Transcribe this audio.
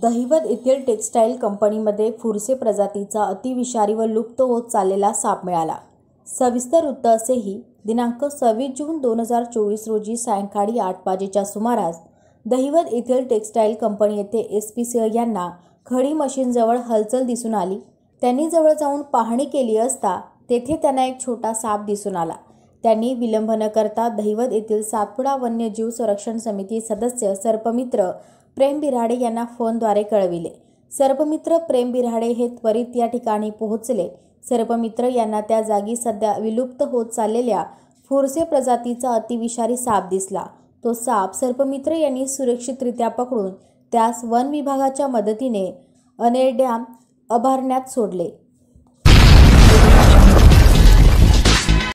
दहिवत येथील टेक्स्टाईल कंपनीमध्ये फुरसे प्रजातीचा अतिविषारी व लुप्त होत चाललेला साप मिळाला सविस्तर वृत्त असेही दिनांक सव्वीस जून दोन हजार चोवीस रोजी सायंकाळी आठ वाजेच्या सुमारास दहिवत येथील टेक्स्टाईल कंपनी येथे एस पी सिंह यांना खडी मशीनजवळ हलचल दिसून आली त्यांनी जवळ जाऊन पाहणी केली असता तेथे त्यांना एक छोटा साप दिसून आला त्यांनी विलंब न करता दहिवत येथील सातपुडा वन्यजीव संरक्षण समिती सदस्य सर्पमित्र प्रेम बिराडे यांना फोनद्वारे कळविले सर्पमित्र प्रेम बिऱ्हाडे हे त्वरित या ठिकाणी पोहोचले सर्पमित्र यांना त्या जागी सध्या विलुप्त होत चाललेल्या फुरसे प्रजातीचा अतिविषारी साप दिसला तो साप सर्पमित्र यांनी सुरक्षितरित्या पकडून त्यास वन विभागाच्या मदतीने अनेरड्या अभारण्यात सोडले